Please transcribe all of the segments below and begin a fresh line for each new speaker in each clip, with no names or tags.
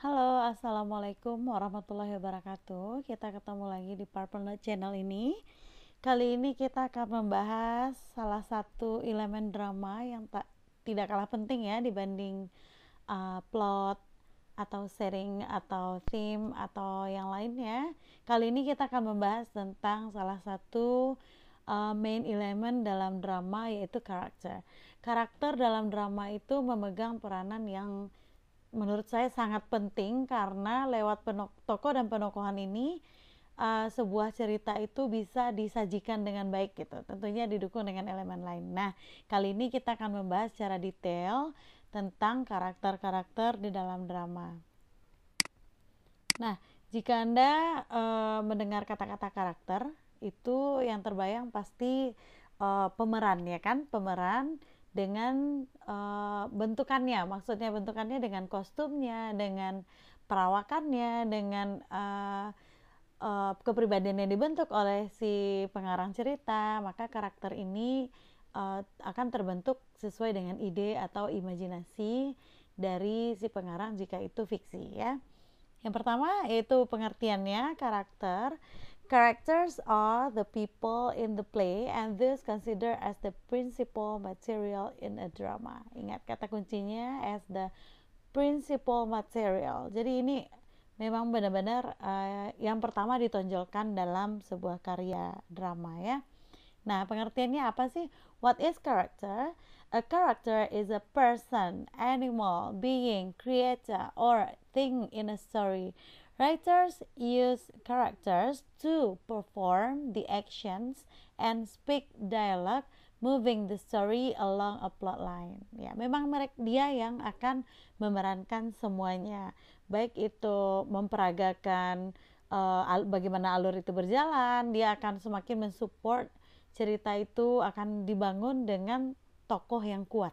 Halo, Assalamualaikum warahmatullahi wabarakatuh Kita ketemu lagi di Purple Note channel ini Kali ini kita akan membahas salah satu elemen drama yang tak tidak kalah penting ya dibanding uh, plot atau sharing atau theme atau yang lainnya Kali ini kita akan membahas tentang salah satu uh, main elemen dalam drama yaitu karakter. Karakter dalam drama itu memegang peranan yang menurut saya sangat penting karena lewat toko dan penokohan ini uh, sebuah cerita itu bisa disajikan dengan baik gitu. Tentunya didukung dengan elemen lain. Nah, kali ini kita akan membahas secara detail tentang karakter-karakter di dalam drama. Nah, jika Anda e, mendengar kata-kata karakter, itu yang terbayang pasti e, pemeran ya kan? Pemeran dengan uh, bentukannya, maksudnya bentukannya dengan kostumnya, dengan perawakannya, dengan uh, uh, kepribadian yang dibentuk oleh si pengarang cerita, maka karakter ini uh, akan terbentuk sesuai dengan ide atau imajinasi dari si pengarang jika itu fiksi ya. Yang pertama yaitu pengertiannya karakter Characters are the people in the play and this considered as the principal material in a drama. Ingat kata kuncinya as the principal material. Jadi ini memang benar-benar uh, yang pertama ditonjolkan dalam sebuah karya drama ya. Nah, pengertiannya apa sih? What is character? A character is a person, animal, being, creator, or thing in a story Writers use characters to perform the actions and speak dialogue moving the story along a plot line. Ya, memang mereka dia yang akan memerankan semuanya. Baik itu memperagakan uh, bagaimana alur itu berjalan, dia akan semakin mensupport cerita itu akan dibangun dengan tokoh yang kuat.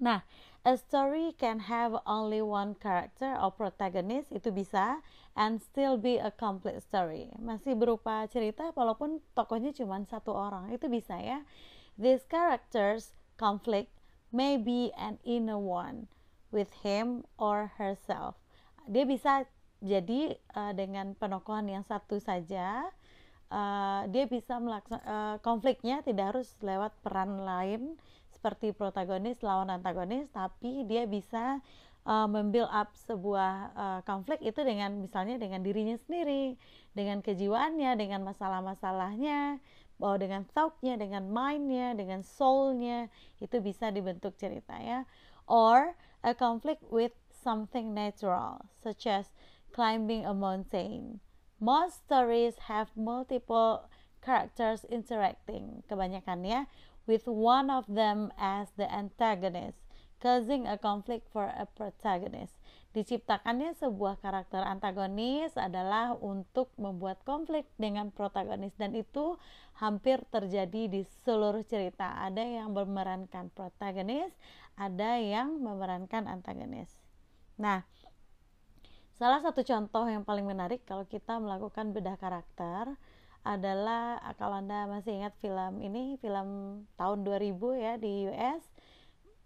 Nah, A story can have only one character or protagonist itu bisa and still be a complete story. Masih berupa cerita walaupun tokohnya cuma satu orang itu bisa ya. These characters conflict may be an inner one with him or herself. Dia bisa jadi uh, dengan penokohan yang satu saja uh, dia bisa melaksanakan uh, eh, konfliknya tidak harus lewat peran lain seperti protagonis lawan antagonis tapi dia bisa uh, membuild up sebuah uh, konflik itu dengan misalnya dengan dirinya sendiri dengan kejiwaannya dengan masalah-masalahnya bahwa dengan thoughtnya dengan mindnya dengan soulnya itu bisa dibentuk cerita ya or a conflict with something natural such as climbing a mountain most stories have multiple characters interacting kebanyakan ya with one of them as the antagonist, causing a conflict for a protagonist. Diciptakannya sebuah karakter antagonis adalah untuk membuat konflik dengan protagonis dan itu hampir terjadi di seluruh cerita. Ada yang memerankan protagonis, ada yang memerankan antagonis. Nah, salah satu contoh yang paling menarik kalau kita melakukan bedah karakter adalah ah, kalau Anda masih ingat film ini film tahun 2000 ya di US.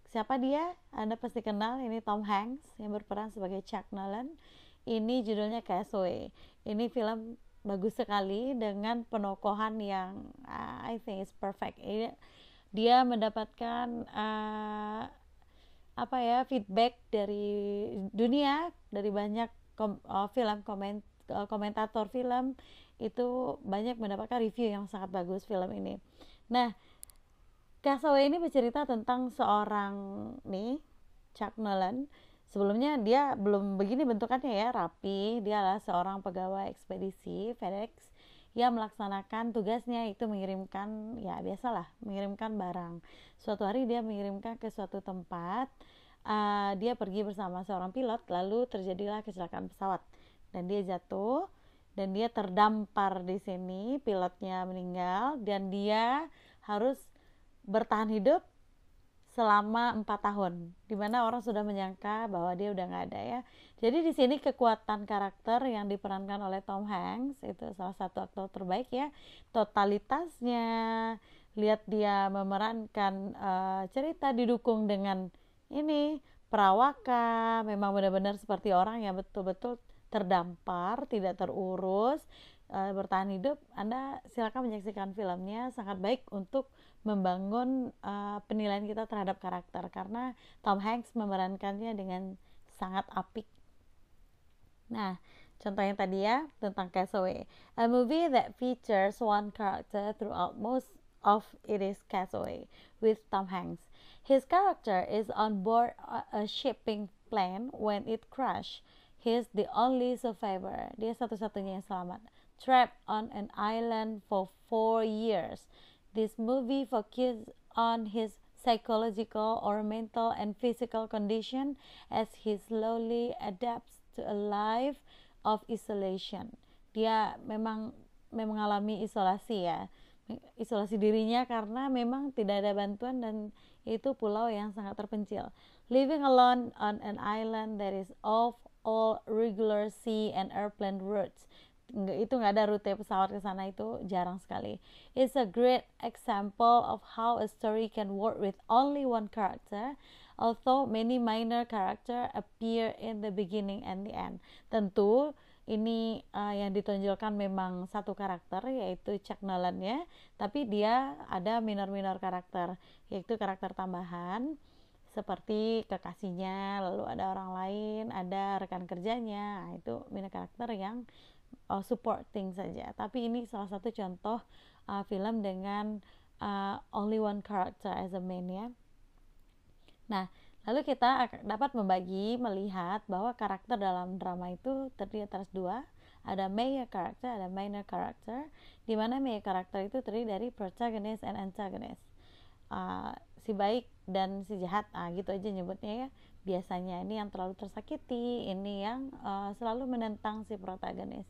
Siapa dia? Anda pasti kenal ini Tom Hanks yang berperan sebagai Chuck Nolan. Ini judulnya Castaway. Ini film bagus sekali dengan penokohan yang uh, I think is perfect. Ini, dia mendapatkan uh, apa ya feedback dari dunia dari banyak kom, uh, film komen, komentator film itu banyak mendapatkan review yang sangat bagus film ini. Nah, Castaway ini bercerita tentang seorang nih Chuck Nolan. Sebelumnya dia belum begini bentukannya ya, rapi. Dia adalah seorang pegawai ekspedisi FedEx yang melaksanakan tugasnya itu mengirimkan ya biasalah mengirimkan barang. Suatu hari dia mengirimkan ke suatu tempat uh, dia pergi bersama seorang pilot lalu terjadilah kecelakaan pesawat dan dia jatuh dan dia terdampar di sini pilotnya meninggal dan dia harus bertahan hidup selama empat tahun dimana orang sudah menyangka bahwa dia udah nggak ada ya jadi di sini kekuatan karakter yang diperankan oleh Tom Hanks itu salah satu aktor terbaik ya totalitasnya lihat dia memerankan uh, cerita didukung dengan ini perawakan memang benar-benar seperti orang yang betul-betul terdampar, tidak terurus, e, bertahan hidup, Anda silakan menyaksikan filmnya sangat baik untuk membangun e, penilaian kita terhadap karakter karena Tom Hanks memerankannya dengan sangat apik. Nah, contoh yang tadi ya tentang Castaway, a movie that features one character throughout most of it is Castaway with Tom Hanks. His character is on board a shipping plane when it crashed. He's the only survivor. Dia satu-satunya yang selamat. Trapped on an island for four years. This movie focuses on his psychological or mental and physical condition as he slowly adapts to a life of isolation. Dia memang memang mengalami isolasi ya. Isolasi dirinya karena memang tidak ada bantuan dan itu pulau yang sangat terpencil. Living alone on an island that is off all regular sea and airplane routes itu nggak ada rute pesawat ke sana itu jarang sekali. It's a great example of how a story can work with only one character, although many minor character appear in the beginning and the end. Tentu ini uh, yang ditonjolkan memang satu karakter yaitu Chuck Nolan ya, tapi dia ada minor-minor karakter yaitu karakter tambahan seperti kekasihnya, lalu ada orang lain, ada rekan kerjanya. Nah, itu minat karakter yang uh, supporting saja. Tapi ini salah satu contoh uh, film dengan uh, only one character as a main ya. Nah, lalu kita dapat membagi melihat bahwa karakter dalam drama itu terdiri atas dua, ada major character ada minor character, Di mana major karakter itu terdiri dari protagonist and antagonist. Uh, si baik dan si jahat ah gitu aja nyebutnya ya biasanya ini yang terlalu tersakiti ini yang uh, selalu menentang si protagonis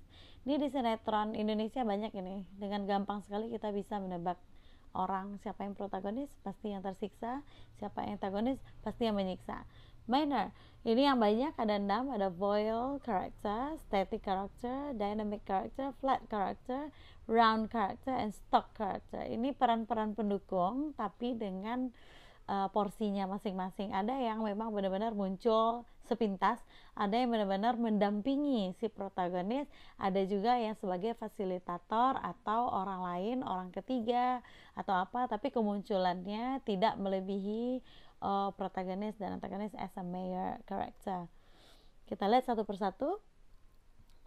ini di sinetron Indonesia banyak ini dengan gampang sekali kita bisa menebak orang siapa yang protagonis pasti yang tersiksa siapa yang antagonis pasti yang menyiksa manner. Ini yang banyak ada enam, ada vowel character, static character, dynamic character, flat character, round character, and stock character. Ini peran-peran pendukung tapi dengan uh, porsinya masing-masing. Ada yang memang benar-benar muncul sepintas, ada yang benar-benar mendampingi si protagonis, ada juga yang sebagai fasilitator atau orang lain, orang ketiga atau apa, tapi kemunculannya tidak melebihi oh protagonis dan antagonis as a major character kita lihat satu persatu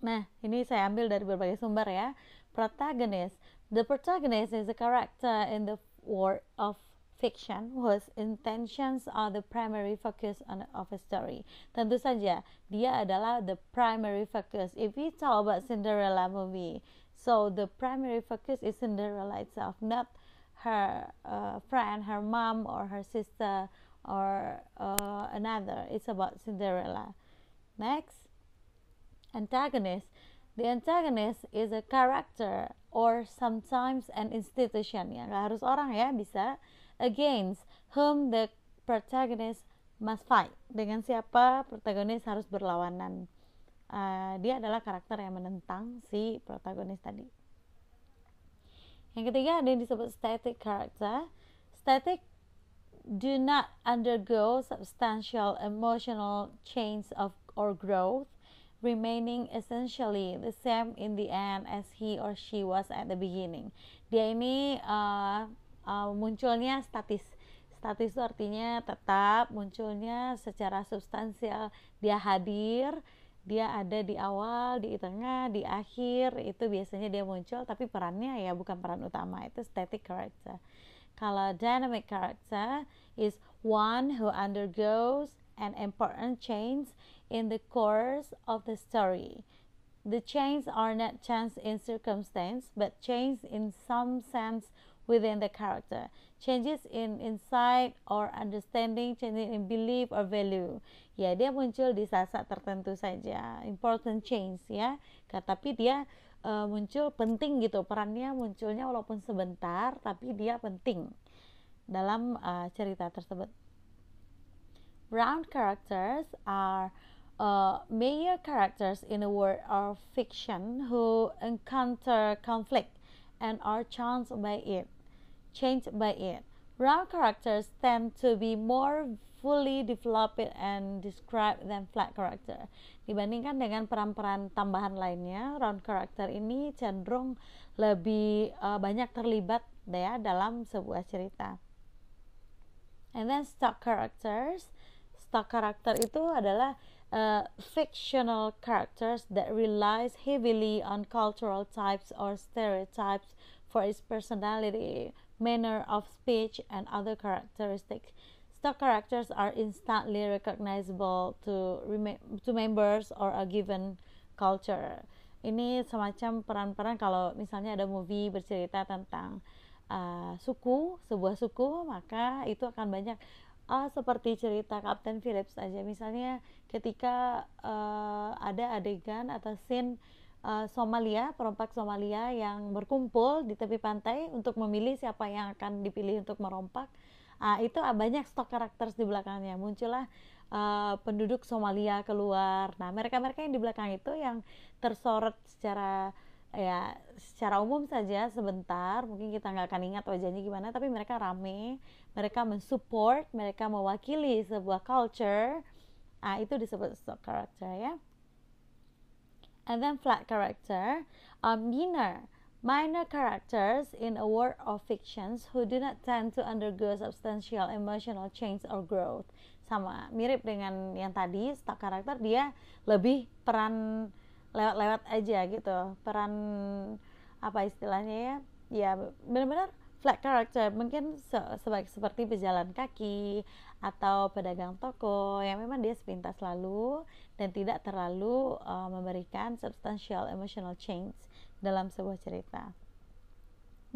Nah, ini saya ambil dari berbagai sumber ya. Protagonis, The protagonist is a character in the world of fiction whose intentions are the primary focus on of a story. Tentu saja, dia adalah the primary focus. If we talk about Cinderella movie, so the primary focus is Cinderella itself, not her uh, friend, her mom or her sister or uh, another. It's about Cinderella. Next, antagonist. The antagonist is a character or sometimes an institution ya nggak harus orang ya bisa against whom the protagonist must fight dengan siapa protagonis harus berlawanan uh, dia adalah karakter yang menentang si protagonis tadi yang ketiga ada yang disebut static character static do not undergo substantial emotional change of, or growth, remaining essentially the same in the end as he or she was at the beginning. Dia ini uh, uh, munculnya statis. Statis itu artinya tetap munculnya secara substansial. Dia hadir, dia ada di awal, di tengah, di akhir. Itu biasanya dia muncul, tapi perannya ya bukan peran utama. Itu static character. Kalau dynamic character is one who undergoes an important change in the course of the story. The change are not change in circumstance, but change in some sense within the character. Changes in insight or understanding, changes in belief or value. Ya, dia muncul di saat-saat tertentu saja. Important change ya. Tapi dia uh, muncul penting gitu perannya munculnya walaupun sebentar tapi dia penting dalam uh, cerita tersebut. Round characters are uh, major characters in a world of fiction who encounter conflict and are changed by it. Changed by it. Round characters tend to be more fully develop it and describe then flat character. Dibandingkan dengan peran-peran tambahan lainnya, round character ini cenderung lebih uh, banyak terlibat ya dalam sebuah cerita. And then stock characters. Stock character itu adalah Uh, fictional characters that relies heavily on cultural types or stereotypes for its personality, manner of speech, and other characteristics star characters are instantly recognizable to to members or a given culture. Ini semacam peran-peran kalau misalnya ada movie bercerita tentang uh, suku, sebuah suku, maka itu akan banyak uh, seperti cerita Captain Phillips aja. Misalnya ketika uh, ada adegan atau scene uh, Somalia, perompak Somalia yang berkumpul di tepi pantai untuk memilih siapa yang akan dipilih untuk merompak Nah, itu ah, banyak stok karakter di belakangnya. Muncullah uh, penduduk Somalia keluar. Nah, mereka-mereka yang di belakang itu yang tersorot secara ya secara umum saja sebentar mungkin kita nggak akan ingat wajahnya gimana tapi mereka rame mereka mensupport mereka mewakili sebuah culture uh, itu disebut stock character ya and then flat character um, minor minor characters in a world of fictions who do not tend to undergo substantial emotional change or growth. Sama, mirip dengan yang tadi, stuck karakter dia lebih peran lewat-lewat aja gitu. Peran apa istilahnya ya? Ya benar-benar Like character mungkin se sebaik seperti berjalan kaki atau pedagang toko yang memang dia sepintas lalu dan tidak terlalu uh, memberikan substantial emotional change dalam sebuah cerita.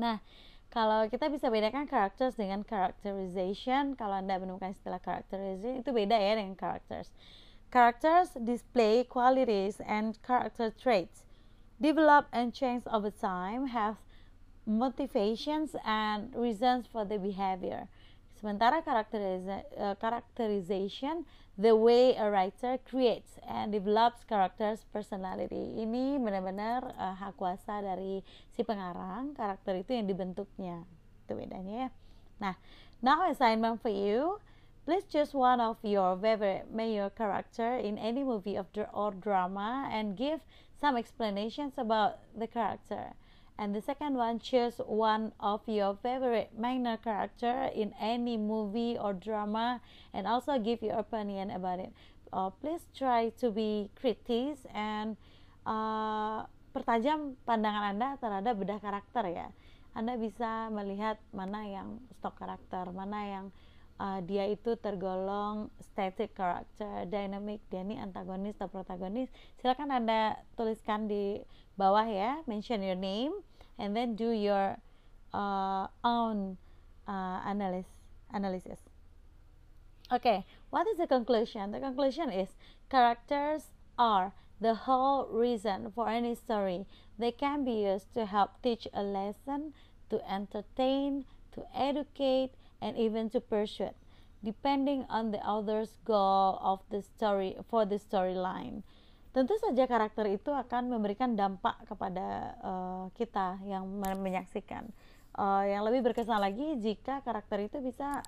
Nah, kalau kita bisa bedakan characters dengan characterization, kalau Anda menemukan istilah characterization itu beda ya dengan characters. Characters display qualities and character traits, develop and change over time, have motivations and reasons for the behavior. Sementara characteriza uh, eh, characterization the way a writer creates and develops characters personality. Ini benar-benar uh, hak kuasa dari si pengarang karakter itu yang dibentuknya. Itu bedanya ya. Nah, now assignment for you. Please choose one of your favorite major character in any movie of or drama and give some explanations about the character. And the second one, choose one of your favorite minor character in any movie or drama and also give your opinion about it. Uh, please try to be kritis and uh, pertajam pandangan Anda terhadap bedah karakter ya. Anda bisa melihat mana yang stock karakter, mana yang uh, dia itu tergolong static character, dynamic, dia ini antagonis atau protagonis. Silakan Anda tuliskan di bawah ya, mention your name and then do your uh, own uh, analysis analysis okay what is the conclusion the conclusion is characters are the whole reason for any story they can be used to help teach a lesson to entertain to educate and even to persuade depending on the author's goal of the story for the storyline tentu saja karakter itu akan memberikan dampak kepada uh, kita yang menyaksikan. Uh, yang lebih berkesan lagi jika karakter itu bisa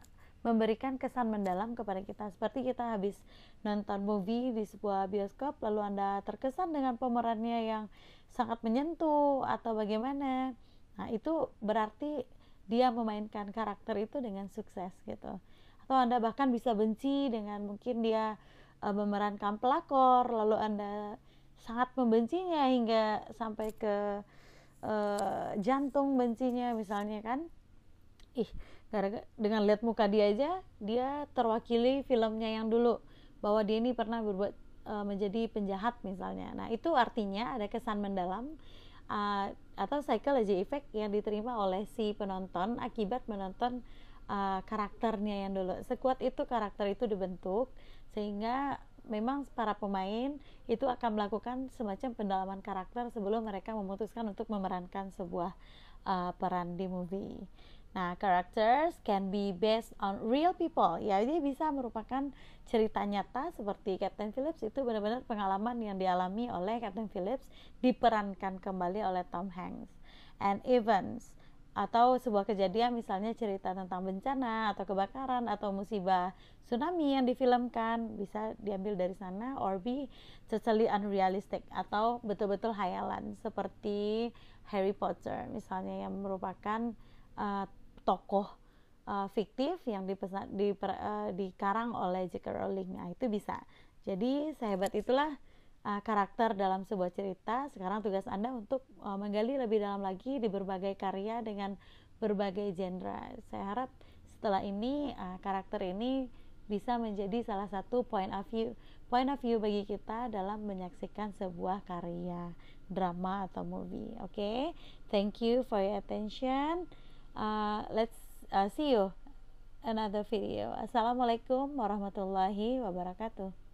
memberikan kesan mendalam kepada kita. Seperti kita habis nonton movie di sebuah bioskop lalu Anda terkesan dengan pemerannya yang sangat menyentuh atau bagaimana. Nah, itu berarti dia memainkan karakter itu dengan sukses gitu. Atau Anda bahkan bisa benci dengan mungkin dia uh, memerankan pelakor lalu anda sangat membencinya hingga sampai ke uh, jantung bencinya misalnya kan ih karena dengan lihat muka dia aja dia terwakili filmnya yang dulu bahwa dia ini pernah berbuat uh, menjadi penjahat misalnya nah itu artinya ada kesan mendalam uh, atau psychology effect yang diterima oleh si penonton akibat menonton uh, karakternya yang dulu sekuat itu karakter itu dibentuk sehingga memang para pemain itu akan melakukan semacam pendalaman karakter sebelum mereka memutuskan untuk memerankan sebuah uh, peran di movie. Nah, characters can be based on real people. Ya, dia bisa merupakan cerita nyata seperti Captain Phillips itu benar-benar pengalaman yang dialami oleh Captain Phillips diperankan kembali oleh Tom Hanks. And events atau sebuah kejadian misalnya cerita tentang bencana atau kebakaran atau musibah tsunami yang difilmkan bisa diambil dari sana or be totally unrealistic atau betul-betul hayalan seperti Harry Potter misalnya yang merupakan uh, tokoh uh, fiktif yang dipesan, diper, uh, dikarang oleh J.K. Rowling nah itu bisa jadi sehebat itulah uh, karakter dalam sebuah cerita. Sekarang tugas Anda untuk uh, menggali lebih dalam lagi di berbagai karya dengan berbagai genre. Saya harap setelah ini uh, karakter ini bisa menjadi salah satu point of view point of view bagi kita dalam menyaksikan sebuah karya drama atau movie. Oke, okay? thank you for your attention. Uh, let's uh, see you another video. Assalamualaikum warahmatullahi wabarakatuh.